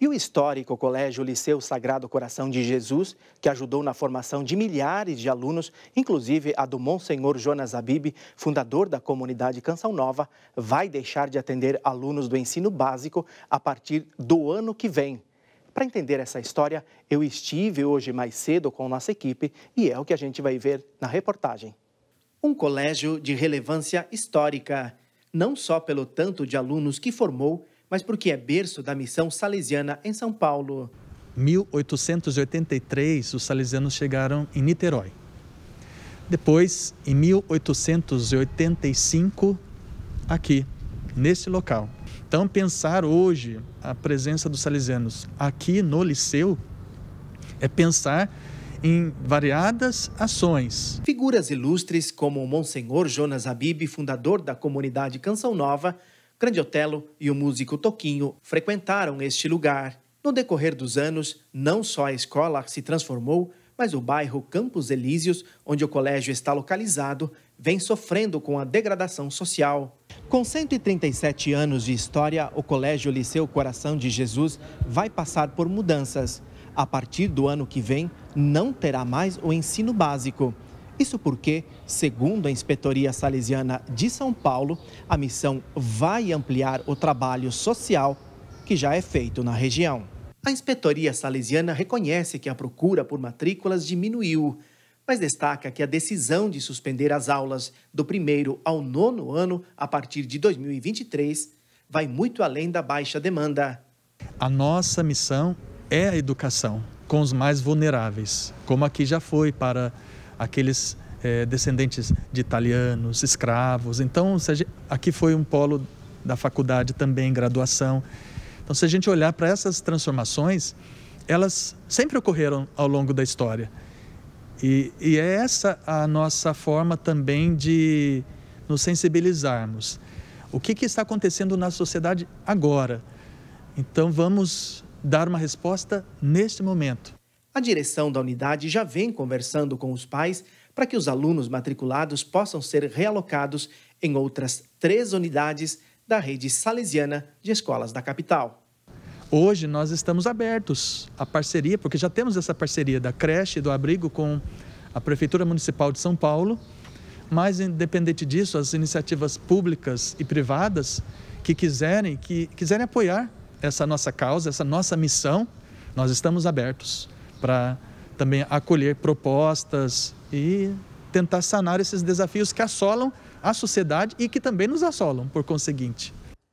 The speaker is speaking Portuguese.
E o histórico Colégio Liceu Sagrado Coração de Jesus, que ajudou na formação de milhares de alunos, inclusive a do Monsenhor Jonas Abib, fundador da comunidade Canção Nova, vai deixar de atender alunos do ensino básico a partir do ano que vem. Para entender essa história, eu estive hoje mais cedo com nossa equipe e é o que a gente vai ver na reportagem. Um colégio de relevância histórica, não só pelo tanto de alunos que formou, mas porque é berço da missão salesiana em São Paulo. 1883, os salesianos chegaram em Niterói. Depois, em 1885, aqui, nesse local. Então, pensar hoje a presença dos salesianos aqui no Liceu é pensar em variadas ações. Figuras ilustres como o Monsenhor Jonas Habib, fundador da comunidade Canção Nova, Grande Otelo e o músico Toquinho frequentaram este lugar. No decorrer dos anos, não só a escola se transformou, mas o bairro Campos Elíseos, onde o colégio está localizado, vem sofrendo com a degradação social. Com 137 anos de história, o Colégio Liceu Coração de Jesus vai passar por mudanças. A partir do ano que vem, não terá mais o ensino básico. Isso porque, segundo a Inspetoria Salesiana de São Paulo, a missão vai ampliar o trabalho social que já é feito na região. A Inspetoria Salesiana reconhece que a procura por matrículas diminuiu, mas destaca que a decisão de suspender as aulas do primeiro ao nono ano a partir de 2023 vai muito além da baixa demanda. A nossa missão é a educação com os mais vulneráveis, como aqui já foi para aqueles é, descendentes de italianos, escravos. Então, gente, aqui foi um polo da faculdade também, graduação. Então, se a gente olhar para essas transformações, elas sempre ocorreram ao longo da história. E, e é essa a nossa forma também de nos sensibilizarmos. O que, que está acontecendo na sociedade agora? Então, vamos dar uma resposta neste momento. A direção da unidade já vem conversando com os pais para que os alunos matriculados possam ser realocados em outras três unidades da rede salesiana de escolas da capital. Hoje nós estamos abertos à parceria, porque já temos essa parceria da creche do abrigo com a Prefeitura Municipal de São Paulo, mas independente disso, as iniciativas públicas e privadas que quiserem, que quiserem apoiar essa nossa causa, essa nossa missão, nós estamos abertos para também acolher propostas e tentar sanar esses desafios que assolam a sociedade e que também nos assolam, por conseguinte.